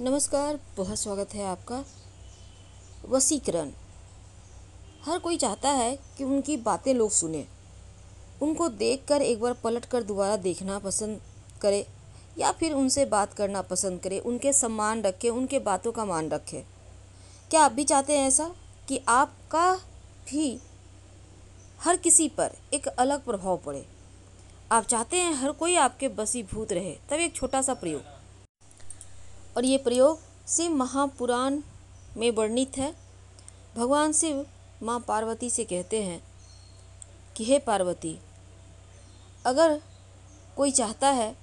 नमस्कार बहुत स्वागत है आपका वसीकरण हर कोई चाहता है कि उनकी बातें लोग सुने उनको देखकर एक बार पलट कर दोबारा देखना पसंद करे या फिर उनसे बात करना पसंद करे उनके सम्मान रखे उनके बातों का मान रखे क्या आप भी चाहते हैं ऐसा कि आपका भी हर किसी पर एक अलग प्रभाव पड़े आप चाहते हैं हर कोई आपके बसीभूत रहे तब एक छोटा सा प्रयोग और ये प्रयोग शिव महापुराण में वर्णित है भगवान शिव माँ पार्वती से कहते हैं कि हे पार्वती अगर कोई चाहता है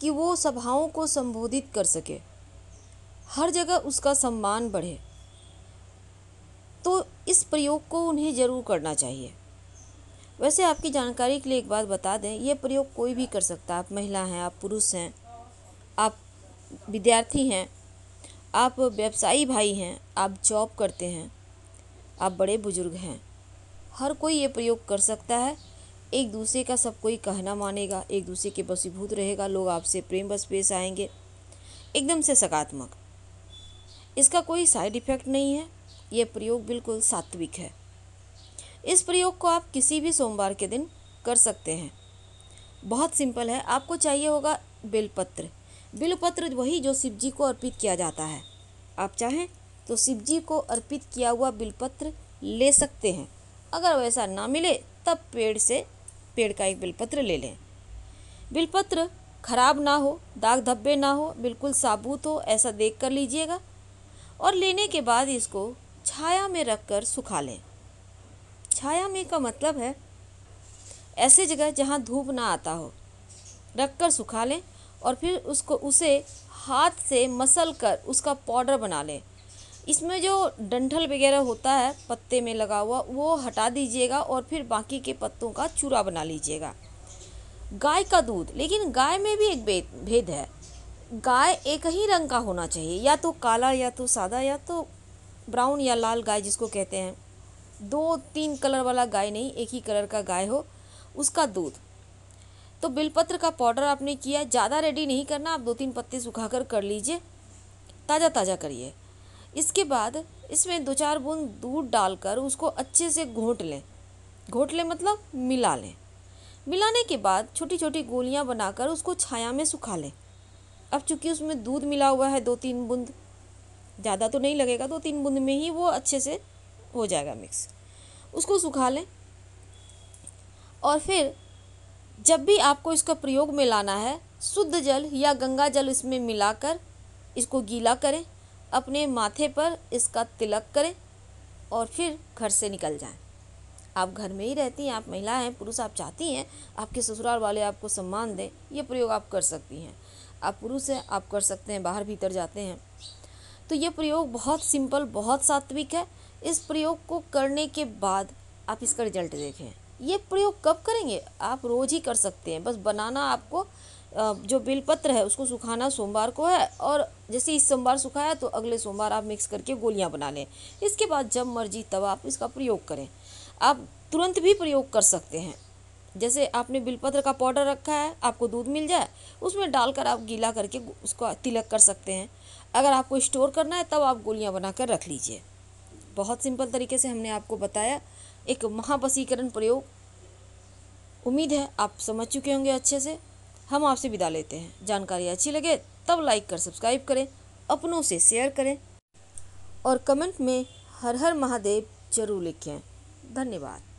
कि वो सभाओं को संबोधित कर सके हर जगह उसका सम्मान बढ़े तो इस प्रयोग को उन्हें ज़रूर करना चाहिए वैसे आपकी जानकारी के लिए एक बात बता दें यह प्रयोग कोई भी कर सकता है आप महिला हैं आप पुरुष हैं आप विद्यार्थी हैं आप व्यवसायी भाई हैं आप जॉब करते हैं आप बड़े बुजुर्ग हैं हर कोई ये प्रयोग कर सकता है एक दूसरे का सब कोई कहना मानेगा एक दूसरे के बसीभूत रहेगा लोग आपसे प्रेम बस पेश आएंगे एकदम से सकारात्मक इसका कोई साइड इफ़ेक्ट नहीं है यह प्रयोग बिल्कुल सात्विक है इस प्रयोग को आप किसी भी सोमवार के दिन कर सकते हैं बहुत सिंपल है आपको चाहिए होगा बेलपत्र बिलपत्र वही जो शिव जी को अर्पित किया जाता है आप चाहें तो शिव जी को अर्पित किया हुआ बिलपत्र ले सकते हैं अगर वैसा ना मिले तब पेड़ से पेड़ का एक बिलपत्र ले लें बिलपत्र खराब ना हो दाग धब्बे ना हो बिल्कुल साबुत हो ऐसा देख कर लीजिएगा और लेने के बाद इसको छाया में रख कर सुखा लें छाया में का मतलब है ऐसे जगह जहाँ धूप ना आता हो रख कर सुखा लें और फिर उसको उसे हाथ से मसल कर उसका पाउडर बना लें इसमें जो डंठल वगैरह होता है पत्ते में लगा हुआ वो हटा दीजिएगा और फिर बाकी के पत्तों का चूरा बना लीजिएगा गाय का दूध लेकिन गाय में भी एक भेद है गाय एक ही रंग का होना चाहिए या तो काला या तो सादा या तो ब्राउन या लाल गाय जिसको कहते हैं दो तीन कलर वाला गाय नहीं एक ही कलर का गाय हो उसका दूध तो बिलपत्र का पाउडर आपने किया ज़्यादा रेडी नहीं करना आप दो तीन पत्ते सुखा कर कर लीजिए ताज़ा ताज़ा करिए इसके बाद इसमें दो चार बूंद दूध डालकर उसको अच्छे से घोट लें घोट लें मतलब मिला लें मिलाने के बाद छोटी छोटी गोलियां बनाकर उसको छाया में सुखा लें अब चूंकि उसमें दूध मिला हुआ है दो तीन बूंद ज़्यादा तो नहीं लगेगा दो तीन बूंद में ही वो अच्छे से हो जाएगा मिक्स उसको सुखा लें और फिर जब भी आपको इसका प्रयोग में लाना है शुद्ध जल या गंगा जल इसमें मिलाकर इसको गीला करें अपने माथे पर इसका तिलक करें और फिर घर से निकल जाएं आप घर में ही रहती हैं आप महिलाएं हैं पुरुष आप चाहती हैं आपके ससुराल वाले आपको सम्मान दें ये प्रयोग आप कर सकती हैं आप पुरुष हैं आप कर सकते हैं बाहर भीतर जाते हैं तो ये प्रयोग बहुत सिंपल बहुत सात्विक है इस प्रयोग को करने के बाद आप इसका रिजल्ट देखें ये प्रयोग कब करेंगे आप रोज़ ही कर सकते हैं बस बनाना आपको जो बिलपत्र है उसको सुखाना सोमवार को है और जैसे इस सोमवार सुखाया तो अगले सोमवार आप मिक्स करके गोलियां बना लें इसके बाद जब मर्जी तब आप इसका प्रयोग करें आप तुरंत भी प्रयोग कर सकते हैं जैसे आपने बिलपत्र का पाउडर रखा है आपको दूध मिल जाए उसमें डालकर आप गीला करके उसको तिलक कर सकते हैं अगर आपको स्टोर करना है तब आप गोलियां बनाकर रख लीजिए बहुत सिंपल तरीके से हमने आपको बताया एक महावसीकरण प्रयोग उम्मीद है आप समझ चुके होंगे अच्छे से हम आपसे विदा लेते हैं जानकारी अच्छी लगे तब लाइक कर सब्सक्राइब करें अपनों से शेयर करें और कमेंट में हर हर महादेव जरूर लिखें धन्यवाद